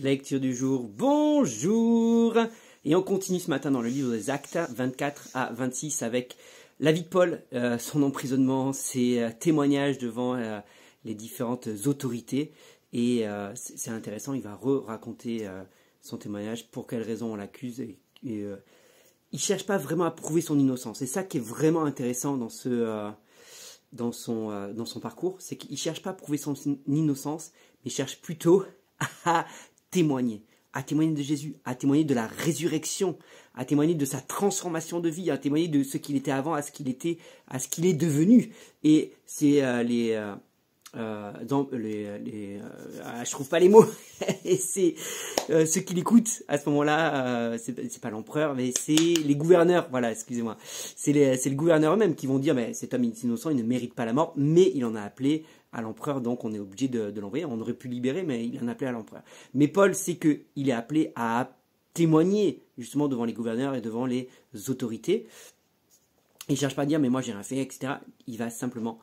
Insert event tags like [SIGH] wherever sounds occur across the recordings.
Lecture du jour, bonjour Et on continue ce matin dans le livre des Actes 24 à 26 avec la vie de Paul, euh, son emprisonnement, ses euh, témoignages devant euh, les différentes autorités. Et c'est intéressant, il va re-raconter son témoignage, pour quelles raisons on l'accuse. Et, ne il cherche pas vraiment à prouver son innocence. et ça qui est vraiment intéressant dans ce dans son, dans son parcours, c'est qu'il cherche pas à prouver son innocence, mais cherche plutôt [LAUGHS] témoigner, à témoigner de Jésus, à témoigner de la résurrection, à témoigner de sa transformation de vie, à témoigner de ce qu'il était avant à ce qu'il était, à ce qu'il est devenu. Et c'est euh, les euh, euh, dans les, les euh, ah, je trouve pas les mots [LAUGHS] et c'est euh, ceux qui l'écoutent à ce moment-là euh, c'est pas l'empereur mais c'est les gouverneurs voilà excusez-moi c'est le gouverneur eux-mêmes qui vont dire mais cet homme est innocent il ne mérite pas la mort mais il en a appelé à l'empereur donc on est obligé de, de l'envoyer on aurait pu libérer mais il en a appelé à l'empereur mais Paul sait que il est appelé à témoigner justement devant les gouverneurs et devant les autorités il cherche pas à dire mais moi j'ai rien fait etc il va simplement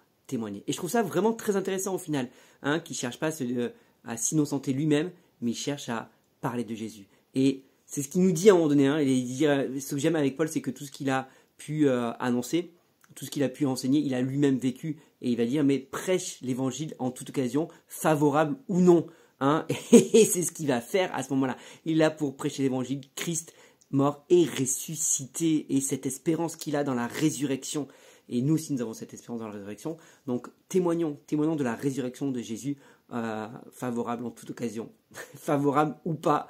et je trouve ça vraiment très intéressant au final, hein, qui cherche pas euh, à, s'innocenter lui-même, mais il cherche à parler de Jésus. Et c'est ce qu'il nous dit à un moment donné. Hein. Euh, ce que j'aime avec Paul, c'est que tout ce qu'il a pu euh, annoncer, tout ce qu'il a pu enseigner, il a lui-même vécu. Et il va dire, mais prêche l'évangile en toute occasion, favorable ou non. Hein. [LAUGHS] et c'est ce qu'il va faire à ce moment-là. Il a pour prêcher l'évangile Christ mort et ressuscité, et cette espérance qu'il a dans la résurrection. Et nous aussi, nous avons cette espérance dans la résurrection. Donc, témoignons, témoignons de la résurrection de Jésus, euh, favorable en toute occasion, [LAUGHS] favorable ou pas.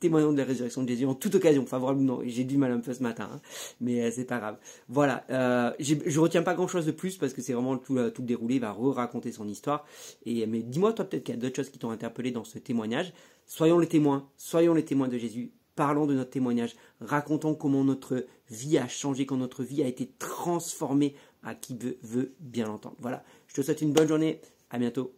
Témoignons de la résurrection de Jésus en toute occasion, favorable ou non. J'ai du mal un peu ce matin, hein. mais euh, c'est pas grave. Voilà, euh, je retiens pas grand-chose de plus parce que c'est vraiment tout, euh, tout le déroulé. Il va re-raconter son histoire. Et mais dis-moi toi peut-être qu'il y a d'autres choses qui t'ont interpellé dans ce témoignage. Soyons les témoins, soyons les témoins de Jésus parlons de notre témoignage, racontons comment notre vie a changé, quand notre vie a été transformée à qui veut, veut bien l'entendre. Voilà, je te souhaite une bonne journée, à bientôt.